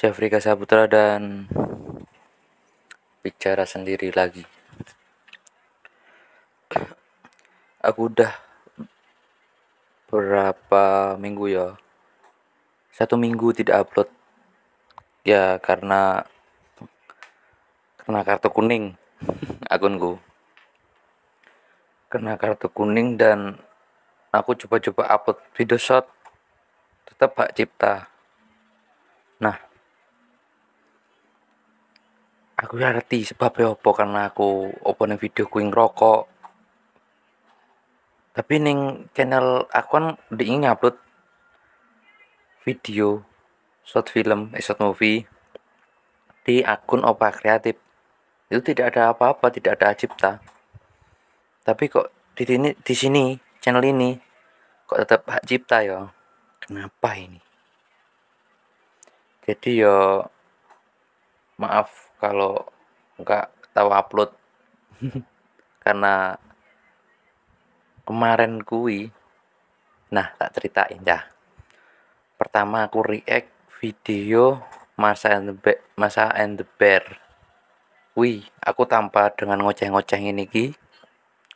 Jeffrey Kasaputra dan bicara sendiri lagi. Aku udah berapa minggu ya? Satu minggu tidak upload ya karena karena kartu kuning akunku Karena kartu kuning dan aku coba-coba upload video shot tetap hak cipta nah aku ya ngerti sebabnya opo karena aku opo video kuing rokok tapi ning channel aku kan diingin upload video short film eh, short movie di akun opa kreatif itu tidak ada apa-apa tidak ada cipta tapi kok di sini di sini channel ini kok tetap hak cipta ya kenapa ini jadi yo ya, maaf kalau nggak tahu upload karena kemarin kui nah tak ceritain dah pertama aku react video masa and the Bear, masa and the bear wih aku tanpa dengan ngoceh-ngoceh ini ki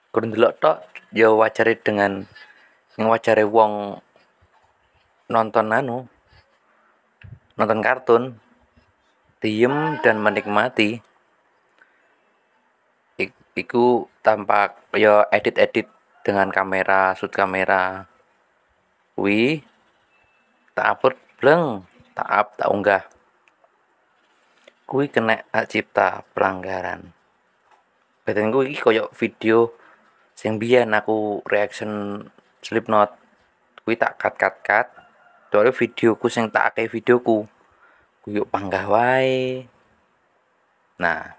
kurang delok tok ya wacari dengan yang wacari wong nonton anu nonton kartun diem dan menikmati iku tampak yo ya, edit-edit dengan kamera shoot kamera wi tak upload bleng tak up tak unggah kui kena hak cipta pelanggaran gue iki koyok video sing biyen aku reaction Slipknot Kui tak cut cut cut ada videoku sing tak akeh videoku kuyuk panggah wae nah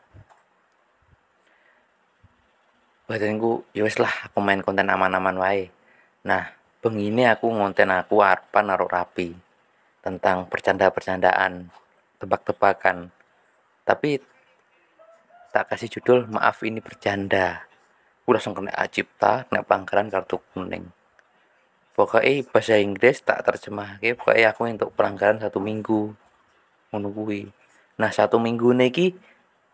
badanku yowes ya lah aku main konten aman-aman wae nah begini aku ngonten aku arpa naruh rapi tentang percanda-percandaan tebak-tebakan tapi tak kasih judul maaf ini bercanda aku langsung kena acipta, kena pelanggaran kartu kuning pokoknya bahasa Inggris tak terjemah pokoknya aku untuk pelanggaran satu minggu ngono kuwi nah satu minggu niki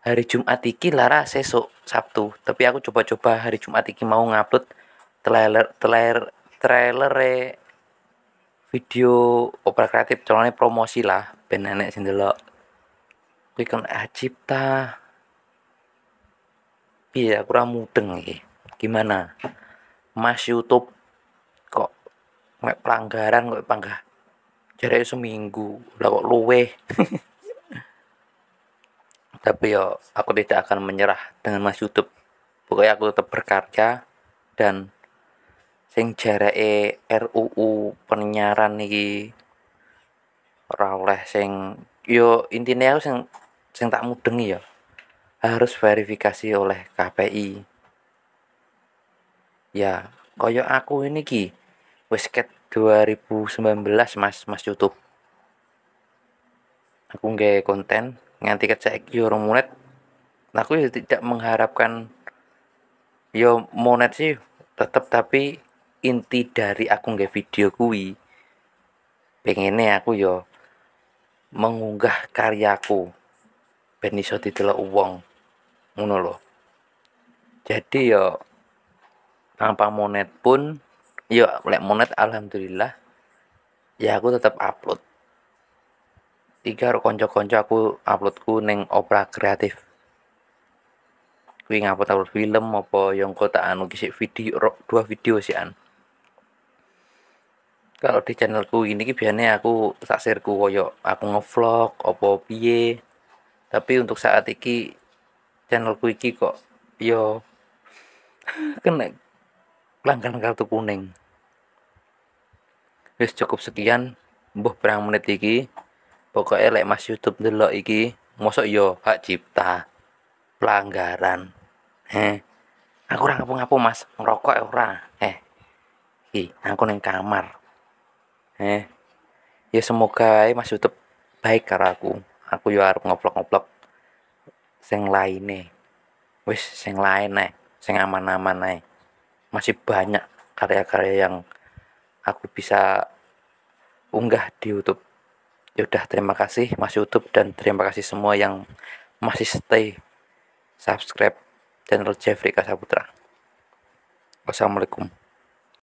hari Jumat iki lara sesuk Sabtu tapi aku coba-coba hari Jumat iki mau ngupload trailer trailer trailer video opera kreatif contohnya promosi lah ben enek sing delok kuwi kan cipta piye ya, kurang mudeng iki gimana Mas YouTube kok pelanggaran kok panggah jaraknya seminggu lah kok tapi yo aku tidak akan menyerah dengan mas YouTube pokoknya aku tetap berkarya dan sing e RUU penyiaran nih, ora oleh sing yo intinya aku sing sing tak mudengi ya harus verifikasi oleh KPI ya koyo aku ini ki wis 2019 mas mas YouTube aku nggak konten nganti cek yo monet nah, aku ya tidak mengharapkan yo monet sih tetap tapi inti dari aku nggak video kui pengennya aku yo mengunggah karyaku ben iso didelok wong ngono loh jadi yo tanpa monet pun yo lek monet alhamdulillah ya aku tetap upload tiga konco-konco aku uploadku neng opera kreatif Kuing ngapa upload film apa yang kota anu kisi video dua video sih an kalau di channelku ini ki biasanya aku saksirku koyo aku ngevlog opo piye tapi untuk saat iki channelku iki kok yo kena langgan kartu kuning wis cukup sekian mbuh perang menit iki pokoknya like mas YouTube dulu iki mosok yo hak cipta pelanggaran eh aku ora ngapung ngapung mas ngerokok e ora eh iki aku neng kamar eh ya semoga mas YouTube baik karo aku aku yo harus ngoplok-ngoplok sing laine wis seng lain nih sing aman-aman nih masih banyak karya-karya yang aku bisa unggah di YouTube. Yaudah, terima kasih Mas YouTube dan terima kasih semua yang masih stay subscribe channel Jeffrey Kasaputra. Wassalamualaikum.